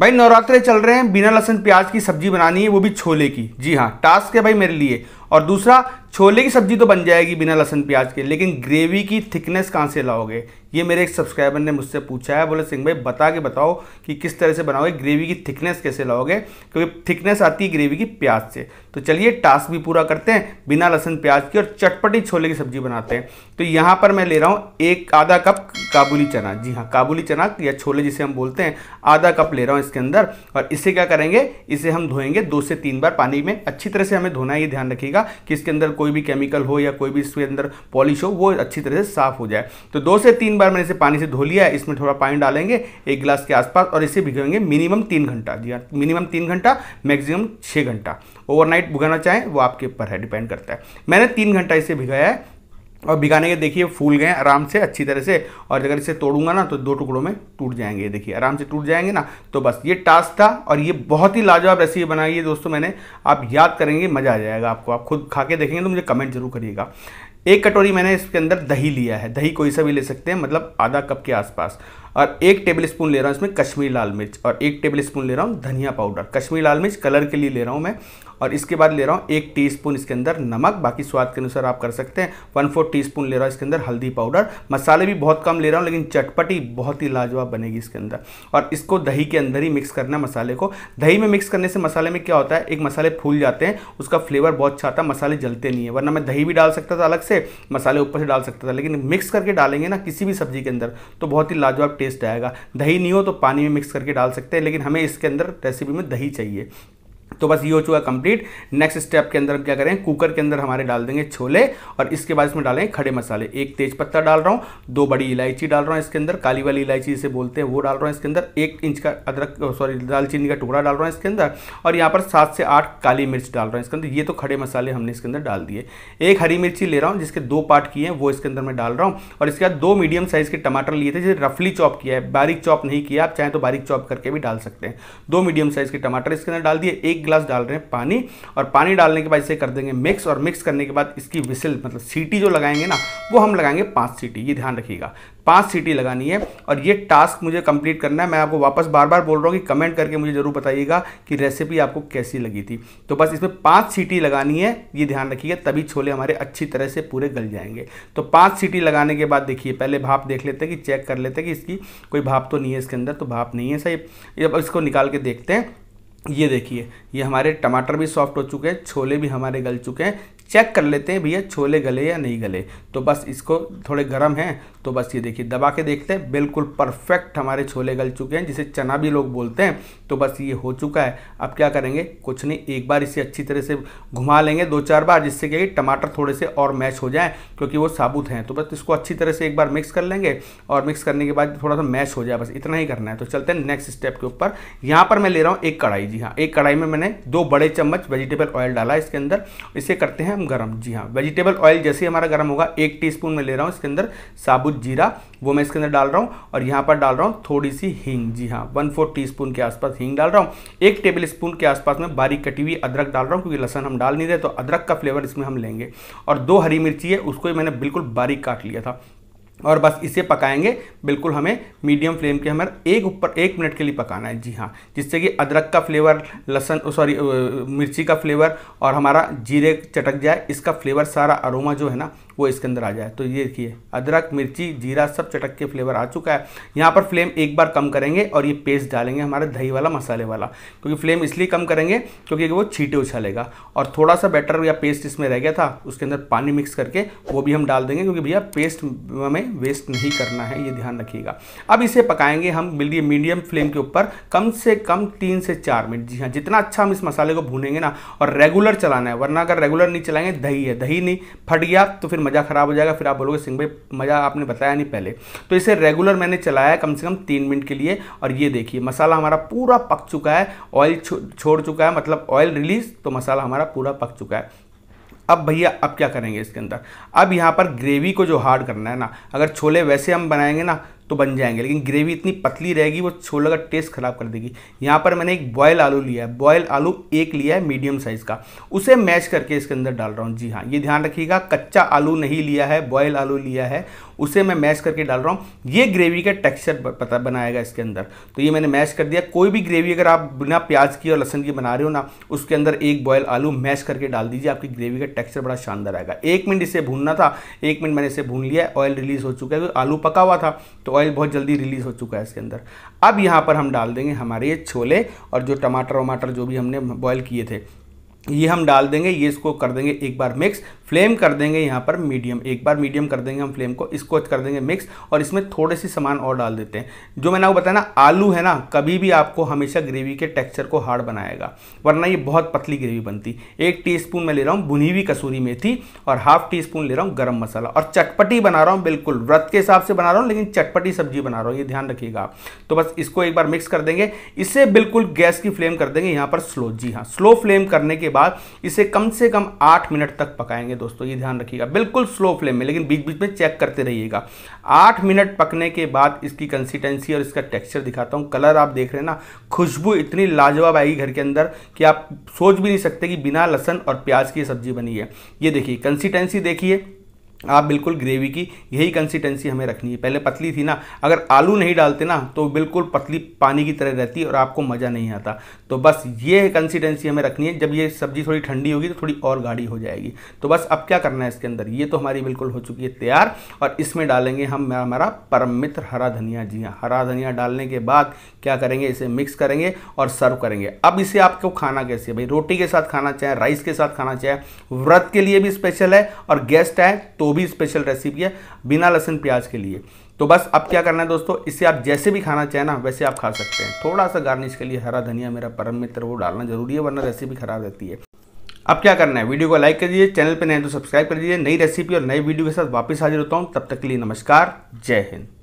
भाई नवरात्रे चल रहे हैं बिना लहसुन प्याज की सब्जी बनानी है वो भी छोले की जी हाँ टास्क है भाई मेरे लिए और दूसरा छोले की सब्जी तो बन जाएगी बिना लहसन प्याज के लेकिन ग्रेवी की थिकनेस कहाँ से लाओगे ये मेरे एक सब्सक्राइबर ने मुझसे पूछा है बोले सिंह भाई बता के बताओ कि किस तरह से बनाओगे ग्रेवी की थिकनेस कैसे लाओगे क्योंकि थिकनेस आती है ग्रेवी की प्याज से तो चलिए टास्क भी पूरा करते हैं बिना लहसन प्याज की और चटपटी छोले की सब्जी बनाते हैं तो यहाँ पर मैं ले रहा हूँ एक आधा कप काबुली चना जी हाँ काबुली चना या छोले जिसे हम बोलते हैं आधा कप ले रहा हूँ इसके अंदर और इसे क्या करेंगे इसे हम धोएंगे दो से तीन बार पानी में अच्छी तरह से हमें धोना ये ध्यान रखिएगा कि इसके अंदर कोई कोई भी केमिकल हो या कोई भी इसके अंदर पॉलिश हो वो अच्छी तरह से साफ हो जाए तो दो से तीन बार मैंने इसे पानी से धो लिया इसमें थोड़ा पानी डालेंगे एक गिलास के आसपास और इसे भिगोएंगे मिनिमम तीन घंटा जी हाँ मिनिमम तीन घंटा मैक्सिमम छः घंटा ओवरनाइट भुगाना चाहें वो आपके ऊपर है डिपेंड करता है मैंने तीन घंटा इसे भिगाया है और बिगाने के देखिए फूल गए आराम से अच्छी तरह से और अगर इसे तोड़ूंगा ना तो दो टुकड़ों में टूट जाएंगे देखिए आराम से टूट जाएंगे ना तो बस ये टास्क था और ये बहुत ही लाजवाब रेसिपी बनाई है दोस्तों मैंने आप याद करेंगे मज़ा आ जाएगा आपको आप खुद खा के देखेंगे तो मुझे कमेंट जरूर करिएगा एक कटोरी मैंने इसके अंदर दही लिया है दही कोई सा भी ले सकते हैं मतलब आधा कप के आसपास और एक टेबल स्पून ले रहा हूँ इसमें कश्मीरी लाल मिर्च और एक टेबल स्पून ले रहा हूँ धनिया पाउडर कश्मीरी लाल मिर्च कलर के लिए ले रहा हूँ मैं और इसके बाद ले रहा हूँ एक टीस्पून इसके अंदर नमक बाकी स्वाद के अनुसार आप कर सकते हैं वन फोर टी ले रहा हूँ इसके अंदर हल्दी पाउडर मसाले भी बहुत कम ले रहा हूँ लेकिन चटपटी बहुत ही लाजवाब बनेगी इसके अंदर और इसको दही के अंदर ही मिक्स करना मसाले को दही में मिक्स करने से मसाले में क्या होता है एक मसाले फूल जाते हैं उसका फ्लेवर बहुत अच्छा आता है मसाले जलते नहीं है वरना मैं दही भी डाल सकता था अलग से मसाले ऊपर से डाल सकता था लेकिन मिक्स करके डालेंगे ना किसी भी सब्जी के अंदर तो बहुत ही लाजवाब टेस्ट आएगा दही नहीं हो तो पानी में मिक्स करके डाल सकते हैं लेकिन हमें इसके अंदर रेसिपी में दही चाहिए तो बस ये हो चुका कंप्लीट नेक्स्ट स्टेप के अंदर हम क्या करें कुकर के अंदर हमारे डाल देंगे छोले और इसके बाद इसमें डालें खड़े मसाले एक तेज पत्ता डाल रहा हूँ दो बड़ी इलायची डाल रहा हूँ इसके अंदर काली वाली इलायची जिसे बोलते हैं वो डाल रहा हूँ इसके अंदर एक इंच का अदरक सॉरी दालचीनी का टुकड़ा डाल रहा हूँ इसके अंदर और यहाँ पर सात से आठ काली मिर्च डाल रहा हूँ इसके अंदर ये तो खड़े मसाले हमने इसके अंदर डाल दिए एक हरी मिर्ची ले रहा हूँ जिसके दो पार्ट किए हैं वो इसके अंदर मैं डाल रहा हूँ और इसके बाद दो मीडियम साइज़ के टमाटर लिए थे जिसे रफली चॉप किया है बारीक चॉप नहीं किया आप चाहें तो बारीक चॉप करके भी डाल सकते हैं दो मीडियम साइज़ के टमाटर इसके अंदर डाल दिए एक गिलास डाल रहे हैं पानी और पानी डालने के बाद इसे कर देंगे मिक्स और मिक्स करने के बाद इसकी विसिल मतलब सीटी जो लगाएंगे ना वो हम लगाएंगे पाँच सीटी ये ध्यान रखिएगा पाँच सीटी लगानी है और ये टास्क मुझे कंप्लीट करना है मैं आपको वापस बार बार बोल रहा हूँ कि कमेंट करके मुझे ज़रूर बताइएगा कि रेसिपी आपको कैसी लगी थी तो बस इसमें पाँच सीटी लगानी है ये ध्यान रखिएगा तभी छोले हमारे अच्छी तरह से पूरे गल जाएंगे तो पाँच सीटी लगाने के बाद देखिए पहले भाप देख लेते हैं कि चेक कर लेते हैं कि इसकी कोई भाप तो नहीं है इसके अंदर तो भाप नहीं है सही अब इसको निकाल के देखते हैं ये देखिए ये हमारे टमाटर भी सॉफ्ट हो चुके हैं छोले भी हमारे गल चुके हैं चेक कर लेते हैं भैया छोले गले या नहीं गले तो बस इसको थोड़े गर्म हैं तो बस ये देखिए दबा के देखते हैं बिल्कुल परफेक्ट हमारे छोले गल चुके हैं जिसे चना भी लोग बोलते हैं तो बस ये हो चुका है अब क्या करेंगे कुछ नहीं एक बार इसे अच्छी तरह से घुमा लेंगे दो चार बार जिससे कि टमाटर थोड़े से और मैश हो जाए क्योंकि वो साबुत हैं तो बस इसको अच्छी तरह से एक बार मिक्स कर लेंगे और मिक्स करने के बाद थोड़ा सा मैश हो जाए बस इतना ही करना है तो चलते हैं नेक्स्ट स्टेप के ऊपर यहाँ पर मैं ले रहा हूँ एक कढ़ाई जी हाँ एक कढ़ाई में मैंने दो बड़े चम्मच वेजिटेबल ऑयल डाला इसके अंदर इसे करते हैं हम गरम जी हाँ वेजिटेबल ऑयल जैसे ही हमारा गर्म होगा एक टीस्पून में ले रहा हूँ इसके अंदर साबुत जीरा वो मैं इसके अंदर डाल रहा हूँ और यहाँ पर डाल रहा हूँ थोड़ी सी हींग जी हाँ वन फोर टी के आसपास हींग डाल रहा हूँ एक टेबल स्पून के आसपास में बारीक कटी हुई अदरक डाल रहा हूँ क्योंकि लहसन हम डाल नहीं रहे तो अदरक का फ्लेवर इसमें हम लेंगे और दो हरी मिर्ची है उसको मैंने बिल्कुल बारीक काट लिया था और बस इसे पकाएंगे बिल्कुल हमें मीडियम फ्लेम के हमें एक ऊपर एक मिनट के लिए पकाना है जी हाँ जिससे कि अदरक का फ्लेवर लहसन सॉरी मिर्ची का फ्लेवर और हमारा जीरे चटक जाए इसका फ्लेवर सारा अरोमा जो है ना वो इसके अंदर आ जाए तो ये देखिए अदरक मिर्ची जीरा सब चटक के फ्लेवर आ चुका है यहाँ पर फ्लेम एक बार कम करेंगे और ये पेस्ट डालेंगे हमारे दही वाला मसाले वाला क्योंकि फ्लेम इसलिए कम करेंगे क्योंकि वो छीटे उछालेगा और थोड़ा सा बैटर या पेस्ट इसमें रह गया था उसके अंदर पानी मिक्स करके वो भी हम डाल देंगे क्योंकि भैया पेस्ट हमें वेस्ट नहीं करना है ये ध्यान रखिएगा अब इसे पकाएंगे हम मिलिए मीडियम फ्लेम के ऊपर कम से कम तीन से चार मिनट जी हाँ जितना अच्छा हम इस मसाले को भूनेंगे ना और रेगुलर चलाना है वरना अगर रेगुलर नहीं चलाएंगे दही है दही नहीं फट गया तो फिर मज़ा ख़राब हो जाएगा फिर आप बोलोगे सिंह भाई मज़ा आपने बताया नहीं पहले तो इसे रेगुलर मैंने चलाया कम से कम तीन मिनट के लिए और ये देखिए मसाला हमारा पूरा पक चुका है ऑयल छोड़ चुका है मतलब ऑयल रिलीज तो मसाला हमारा पूरा पक चुका है अब भैया अब क्या करेंगे इसके अंदर अब यहाँ पर ग्रेवी को जो हार्ड करना है ना अगर छोले वैसे हम बनाएंगे ना तो बन जाएंगे लेकिन ग्रेवी इतनी पतली रहेगी वो छोले का टेस्ट ख़राब कर देगी यहाँ पर मैंने एक बॉयल आलू लिया है बॉयल आलू एक लिया है मीडियम साइज़ का उसे मैश करके इसके अंदर डाल रहा हूँ जी हाँ ये ध्यान रखिएगा कच्चा आलू नहीं लिया है बॉयल आलू लिया है उसे मैं मैश करके डाल रहा हूँ ये ग्रेवी का टेक्सचर पता बनाएगा इसके अंदर तो ये मैंने मैश कर दिया कोई भी ग्रेवी अगर आप बिना प्याज की और लहसन की बना रहे हो ना उसके अंदर एक बॉयल आलू मैश करके डाल दीजिए आपकी ग्रेवी का टेक्स्चर बड़ा शानदार आएगा एक मिनट इसे भूनना था एक मिनट मैंने इसे भून लिया ऑयल रिलीज हो चुका है आलू पका हुआ था तो ऑयल बहुत जल्दी रिलीज़ हो चुका है इसके अंदर अब यहाँ पर हम डाल देंगे हमारे ये छोले और जो टमाटर वमाटर जो भी हमने बॉयल किए थे ये हम डाल देंगे ये इसको कर देंगे एक बार मिक्स फ्लेम कर देंगे यहाँ पर मीडियम एक बार मीडियम कर देंगे हम फ्लेम को इसको कर देंगे मिक्स और इसमें थोड़े सी सामान और डाल देते हैं जो मैंने आपको बताया ना आलू है ना कभी भी आपको हमेशा ग्रेवी के टेक्सचर को हार्ड बनाएगा वरना ये बहुत पतली ग्रेवी बनती एक टी मैं ले रहा हूँ भुनी हुई कसूरी मेथी और हाफ टी स्पून ले रहा हूँ गर्म मसाला और चटपटी बना रहा हूँ बिल्कुल व्रत के हिसाब से बना रहा हूँ लेकिन चटपटी सब्जी बना रहा हूँ ये ध्यान रखिएगा आप तो बस इसको एक बार मिक्स कर देंगे इसे बिल्कुल गैस की फ्लेम कर देंगे यहाँ पर स्लो जी हाँ स्लो फ्लेम करने के बाद इसे कम से कम आठ मिनट तक पकाएंगे है दोस्तों ये ध्यान रखिएगा बिल्कुल स्लो फ्लेम में लेकिन बीच बीच में चेक करते रहिएगा आठ मिनट पकने के बाद इसकी कंसिस्टेंसी और इसका टेक्सचर दिखाता हूँ कलर आप देख रहे हैं ना खुशबू इतनी लाजवाब आएगी घर के अंदर कि आप सोच भी नहीं सकते कि बिना लहसन और प्याज की सब्जी बनी है ये देखिए कंसिस्टेंसी देखिए आप बिल्कुल ग्रेवी की यही कंसिस्टेंसी हमें रखनी है पहले पतली थी ना अगर आलू नहीं डालते ना तो बिल्कुल पतली पानी की तरह रहती और आपको मज़ा नहीं आता तो बस ये कंसिस्टेंसी हमें रखनी है जब ये सब्ज़ी थोड़ी ठंडी होगी तो थोड़ी और गाढ़ी हो जाएगी तो बस अब क्या करना है इसके अंदर ये तो हमारी बिल्कुल हो चुकी है तैयार और इसमें डालेंगे हम हमारा परम मित्र हरा धनिया जी हाँ हरा धनिया डालने के बाद क्या करेंगे इसे मिक्स करेंगे और सर्व करेंगे अब इसे आपको खाना कैसे भाई रोटी के साथ खाना चाहे राइस के साथ खाना चाहे व्रत के लिए भी स्पेशल है और गेस्ट आए तो तो भी स्पेशल रेसिपी है बिना लहसुन प्याज के लिए तो बस अब क्या करना है दोस्तों इसे आप जैसे भी खाना चाहें ना वैसे आप खा सकते हैं थोड़ा सा गार्निश के लिए हरा धनिया मेरा परम मित्र वो डालना जरूरी है वरना रेसिपी खराब रहती है अब क्या करना है वीडियो को लाइक कर दीजिए चैनल पर नए तो सब्सक्राइब कर दीजिए नई रेसिपी और नई वीडियो के साथ वापस हाजिर होता हूँ तब तक के लिए नमस्कार जय हिंद